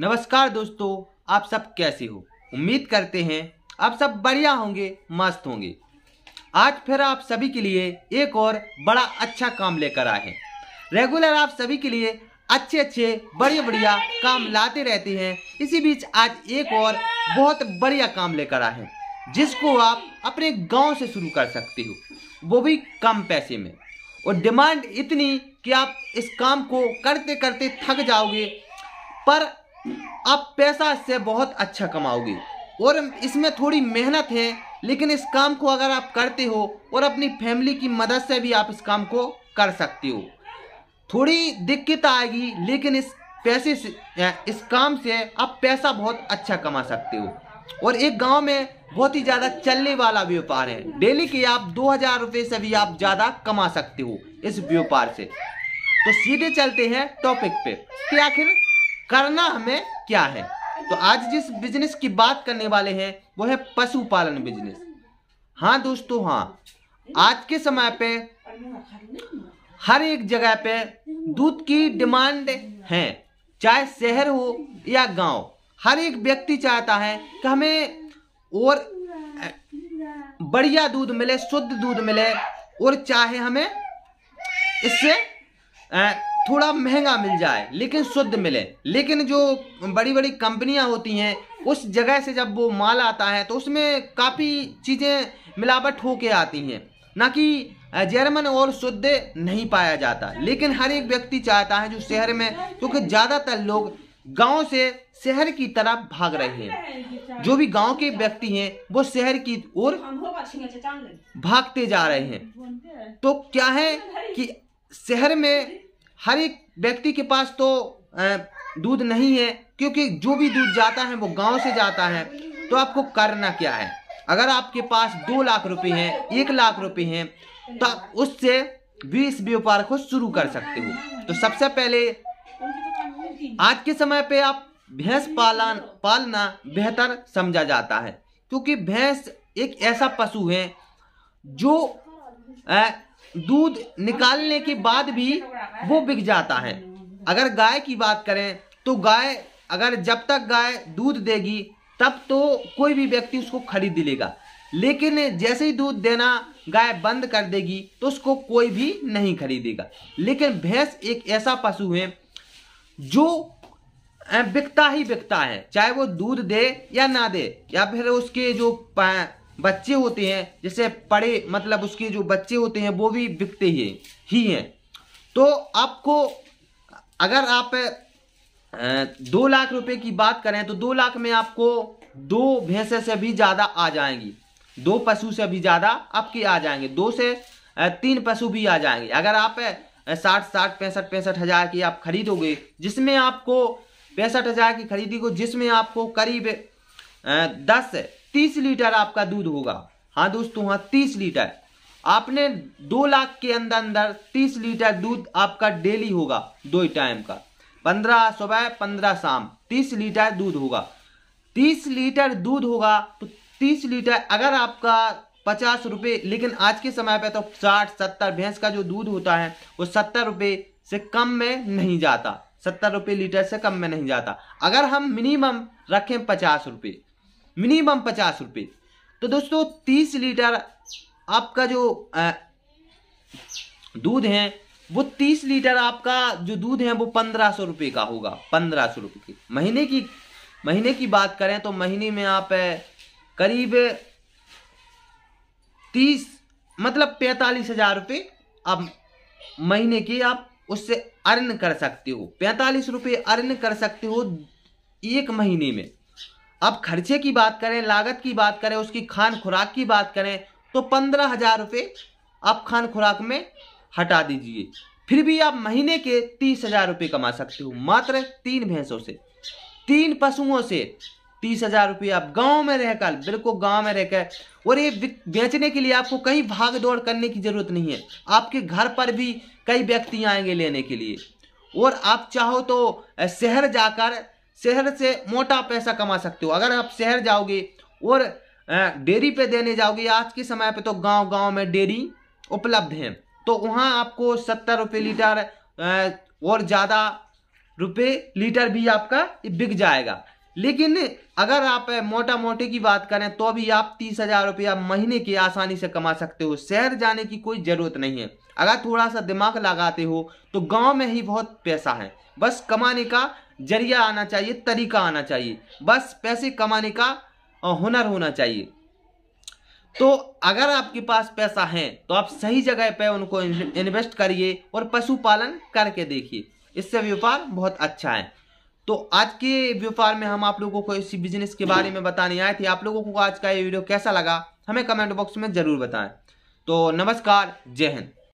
नमस्कार दोस्तों आप सब कैसे हो उम्मीद करते हैं आप सब बढ़िया होंगे मस्त होंगे आज फिर आप सभी के लिए एक और बड़ा अच्छा काम लेकर आए हैं रेगुलर आप सभी के लिए अच्छे अच्छे बढ़िया बढ़िया काम लाते रहते हैं इसी बीच आज एक और बहुत बढ़िया काम लेकर आए हैं जिसको आप अपने गांव से शुरू कर सकते हो वो भी कम पैसे में और डिमांड इतनी कि आप इस काम को करते करते थक जाओगे पर आप पैसा इससे बहुत अच्छा कमाओगे और इसमें थोड़ी मेहनत है लेकिन इस काम को अगर आप करते हो और अपनी फैमिली की मदद से भी आप इस काम को कर सकते हो थोड़ी दिक्कत आएगी लेकिन इस पैसे से इस काम से आप पैसा बहुत अच्छा कमा सकते हो और एक गांव में बहुत ही ज़्यादा चलने वाला व्यापार है डेली के आप दो हज़ार रुपये से भी आप ज़्यादा कमा सकते हो इस व्यापार से तो सीधे चलते हैं टॉपिक पे कि आखिर करना हमें क्या है तो आज जिस बिजनेस की बात करने वाले हैं वो है पशुपालन बिजनेस हाँ दोस्तों हाँ आज के समय पे हर एक जगह पे दूध की डिमांड है चाहे शहर हो या गांव हर एक व्यक्ति चाहता है कि हमें और बढ़िया दूध मिले शुद्ध दूध मिले और चाहे हमें इससे थोड़ा महंगा मिल जाए लेकिन शुद्ध मिले लेकिन जो बड़ी बड़ी कंपनियां होती हैं उस जगह से जब वो माल आता है तो उसमें काफ़ी चीज़ें मिलावट होके आती हैं ना कि जर्मन और शुद्ध नहीं पाया जाता लेकिन हर एक व्यक्ति चाहता है जो शहर में क्योंकि तो ज़्यादातर लोग गांव से शहर की तरफ भाग रहे हैं जो भी गांव के व्यक्ति हैं वो शहर की ओर भागते जा रहे हैं तो क्या है कि शहर में हर एक व्यक्ति के पास तो दूध नहीं है क्योंकि जो भी दूध जाता है वो गांव से जाता है तो आपको करना क्या है अगर आपके पास दो लाख रुपए हैं एक लाख रुपए हैं तो आप उससे भी इस व्यापार को शुरू कर सकते हो तो सबसे पहले आज के समय पे आप भैंस पालन पालना बेहतर समझा जाता है क्योंकि भैंस एक ऐसा पशु है जो दूध निकालने के बाद भी वो बिक जाता है अगर गाय की बात करें तो गाय अगर जब तक गाय दूध देगी तब तो कोई भी व्यक्ति उसको खरीद लेगा लेकिन जैसे ही दूध देना गाय बंद कर देगी तो उसको कोई भी नहीं खरीदेगा लेकिन भैंस एक ऐसा पशु है जो बिकता ही बिकता है चाहे वो दूध दे या ना दे या फिर उसके जो बच्चे होते हैं जैसे पड़े मतलब उसके जो बच्चे होते हैं वो भी बिकते ही हैं ही हैं तो आपको अगर आप दो लाख रुपए की बात करें तो दो लाख में आपको दो भैंसे से भी ज़्यादा आ जाएंगी दो पशु से भी ज़्यादा आपके आ जाएंगे दो से तीन पशु भी आ जाएंगे अगर आप साठ साठ पैंसठ पैंसठ हज़ार की आप खरीदोगे जिसमें आपको पैंसठ हज़ार की खरीदी को जिसमें आपको करीब दस तीस लीटर आपका दूध होगा हाँ दोस्तों हाँ तीस लीटर आपने दो लाख के अंदर अंदर तीस लीटर दूध आपका डेली होगा दो टाइम का पंद्रह सुबह पंद्रह शाम तीस लीटर दूध होगा तीस लीटर दूध होगा तो तीस लीटर अगर आपका पचास रुपये लेकिन आज के समय पे तो साठ सत्तर भैंस का जो दूध होता है वो सत्तर रुपये से कम में नहीं जाता सत्तर रुपये लीटर से कम में नहीं जाता अगर हम मिनिमम रखें पचास रुपये मिनिमम पचास रुपये तो दोस्तों तीस लीटर आपका जो दूध है वो तीस लीटर आपका जो दूध है वो पंद्रह सौ रुपये का होगा पंद्रह सौ रुपये की महीने की महीने की बात करें तो महीने में आप करीब तीस मतलब पैंतालीस हजार रुपये आप महीने की आप उससे अर्न कर सकते हो पैंतालीस रुपये अर्न कर सकते हो एक महीने में अब खर्चे की बात करें लागत की बात करें उसकी खान खुराक की बात करें तो पंद्रह हजार रुपये आप खान खुराक में हटा दीजिए फिर भी आप महीने के तीस हजार रुपये कमा सकते हो मात्र तीन भैंसों से तीन पशुओं से तीस हजार रुपये आप गांव में रहकर बिल्कुल गांव में रहकर और ये बेचने के लिए आपको कहीं भाग दौड़ करने की ज़रूरत नहीं है आपके घर पर भी कई व्यक्ति आएंगे लेने के लिए और आप चाहो तो शहर जाकर शहर से मोटा पैसा कमा सकते हो अगर आप शहर जाओगे और डेयरी पे देने जाओगे आज के समय पे तो गांव गांव में डेयरी उपलब्ध हैं तो वहाँ आपको सत्तर रुपये लीटर और ज़्यादा रुपये लीटर भी आपका बिक जाएगा लेकिन अगर आप मोटा मोटे की बात करें तो भी आप तीस हजार रुपया महीने की आसानी से कमा सकते हो शहर जाने की कोई ज़रूरत नहीं है अगर थोड़ा सा दिमाग लगाते हो तो गांव में ही बहुत पैसा है बस कमाने का जरिया आना चाहिए तरीका आना चाहिए बस पैसे कमाने का हुनर होना चाहिए तो अगर आपके पास पैसा है तो आप सही जगह पे उनको इन्वेस्ट करिए और पशुपालन करके देखिए इससे व्यापार बहुत अच्छा है तो आज के व्यापार में हम आप लोगों को इसी बिजनेस के बारे में बताने आए थे आप लोगों को आज का ये वीडियो कैसा लगा हमें कमेंट बॉक्स में ज़रूर बताएं तो नमस्कार जय हिंद